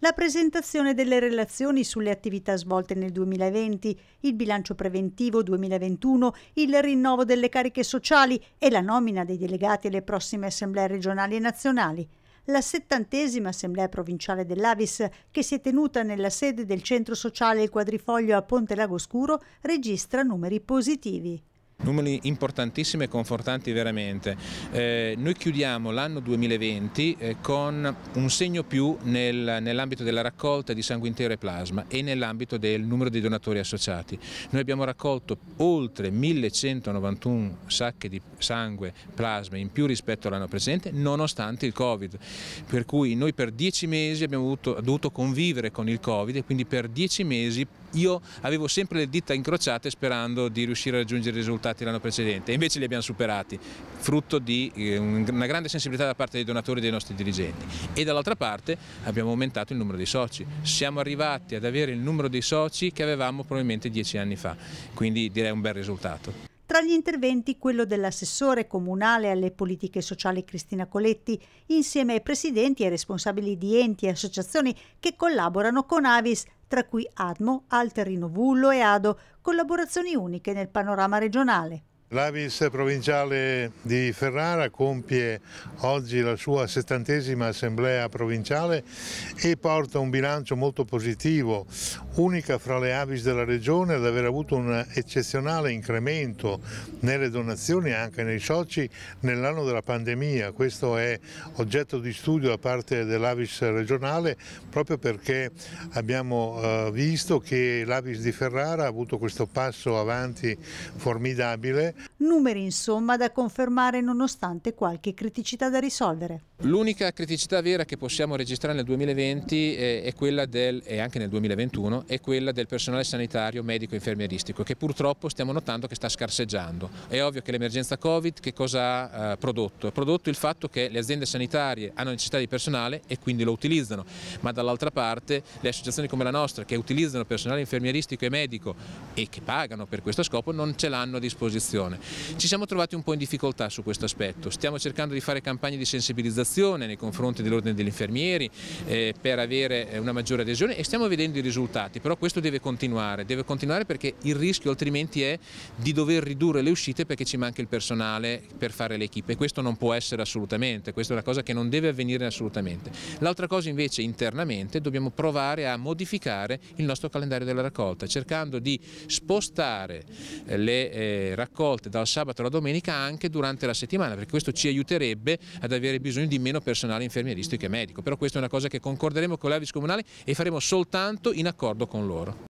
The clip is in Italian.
la presentazione delle relazioni sulle attività svolte nel 2020, il bilancio preventivo 2021, il rinnovo delle cariche sociali e la nomina dei delegati alle prossime assemblee regionali e nazionali. La settantesima assemblea provinciale dell'Avis, che si è tenuta nella sede del Centro Sociale Il Quadrifoglio a Ponte Lagoscuro, registra numeri positivi. Numeri importantissimi e confortanti veramente. Eh, noi chiudiamo l'anno 2020 eh, con un segno più nel, nell'ambito della raccolta di sangue intero e plasma e nell'ambito del numero di donatori associati. Noi abbiamo raccolto oltre 1191 sacche di sangue, plasma in più rispetto all'anno precedente nonostante il Covid, per cui noi per dieci mesi abbiamo dovuto, dovuto convivere con il Covid e quindi per dieci mesi io avevo sempre le dita incrociate sperando di riuscire a raggiungere risultati affrontati l'anno precedente, invece li abbiamo superati, frutto di eh, una grande sensibilità da parte dei donatori e dei nostri dirigenti e dall'altra parte abbiamo aumentato il numero dei soci, siamo arrivati ad avere il numero dei soci che avevamo probabilmente dieci anni fa, quindi direi un bel risultato. Tra gli interventi quello dell'assessore comunale alle politiche sociali Cristina Coletti, insieme ai presidenti e responsabili di enti e associazioni che collaborano con Avis, tra cui Admo, Alterino Vullo e Ado, collaborazioni uniche nel panorama regionale. L'Avis provinciale di Ferrara compie oggi la sua settantesima assemblea provinciale e porta un bilancio molto positivo, unica fra le Avis della regione ad aver avuto un eccezionale incremento nelle donazioni e anche nei soci nell'anno della pandemia. Questo è oggetto di studio da parte dell'Avis regionale proprio perché abbiamo eh, visto che l'Avis di Ferrara ha avuto questo passo avanti formidabile Numeri insomma da confermare nonostante qualche criticità da risolvere. L'unica criticità vera che possiamo registrare nel 2020 eh, è quella del, e anche nel 2021 è quella del personale sanitario medico infermieristico che purtroppo stiamo notando che sta scarseggiando. È ovvio che l'emergenza Covid che cosa ha eh, prodotto? Ha prodotto il fatto che le aziende sanitarie hanno necessità di personale e quindi lo utilizzano, ma dall'altra parte le associazioni come la nostra che utilizzano personale infermieristico e medico e che pagano per questo scopo non ce l'hanno a disposizione persone. Ci siamo trovati un po' in difficoltà su questo aspetto, stiamo cercando di fare campagne di sensibilizzazione nei confronti dell'ordine degli infermieri eh, per avere eh, una maggiore adesione e stiamo vedendo i risultati, però questo deve continuare, deve continuare perché il rischio altrimenti è di dover ridurre le uscite perché ci manca il personale per fare le equipe e questo non può essere assolutamente, questa è una cosa che non deve avvenire assolutamente. L'altra cosa invece internamente dobbiamo provare a modificare il nostro calendario della raccolta cercando di spostare eh, le eh, raccolte svolte dal sabato alla domenica anche durante la settimana, perché questo ci aiuterebbe ad avere bisogno di meno personale infermieristico e medico. Però questa è una cosa che concorderemo con l'Avis Comunale e faremo soltanto in accordo con loro.